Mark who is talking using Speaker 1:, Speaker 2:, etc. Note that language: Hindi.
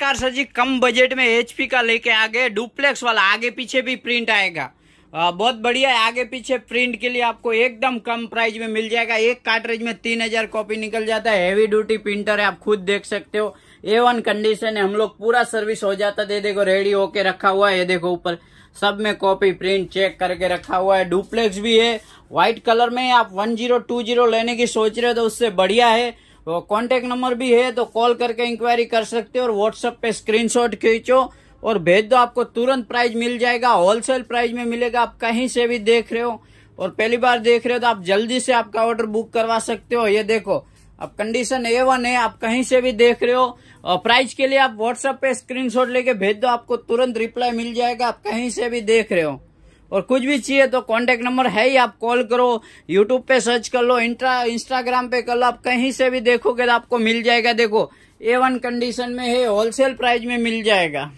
Speaker 1: कार सर जी कम बजट में एचपी का लेके आ गए डुप्लेक्स वाला आगे पीछे भी प्रिंट आएगा आ, बहुत बढ़िया है आगे पीछे प्रिंट के लिए आपको एकदम कम प्राइस में मिल जाएगा एक कार्टरेज में तीन हजार कॉपी निकल जाता है हेवी ड्यूटी प्रिंटर है आप खुद देख सकते हो ए वन कंडीशन है हम लोग पूरा सर्विस हो जाता है देखो रेडी होके रखा हुआ है ये देखो ऊपर सब में कॉपी प्रिंट चेक करके रखा हुआ है डुप्लेक्स भी है व्हाइट कलर में आप वन जीरो टू जीरो लेने की सोच रहे हो तो उससे बढ़िया है तो कॉन्टेक्ट नंबर भी है तो कॉल करके इंक्वायरी कर सकते हो और व्हाट्सएप पे स्क्रीनशॉट खींचो और भेज दो आपको तुरंत प्राइज मिल जाएगा होलसेल प्राइज में मिलेगा आप कहीं से भी देख रहे हो और पहली बार देख रहे हो तो आप जल्दी से आपका ऑर्डर बुक करवा सकते हो ये देखो अब कंडीशन ए वन है आप कहीं से भी देख रहे हो और प्राइस के लिए आप व्हाट्सएप पे स्क्रीनशॉट लेके भेज दो आपको तुरंत रिप्लाई मिल जाएगा आप कहीं से भी देख रहे हो और कुछ भी चाहिए तो कांटेक्ट नंबर है ही आप कॉल करो यूट्यूब पे सर्च कर लो इंट्रा इंस्टाग्राम पे कर लो आप कहीं से भी देखोगे तो आपको मिल जाएगा देखो ए वन कंडीशन में है होलसेल प्राइस में मिल जाएगा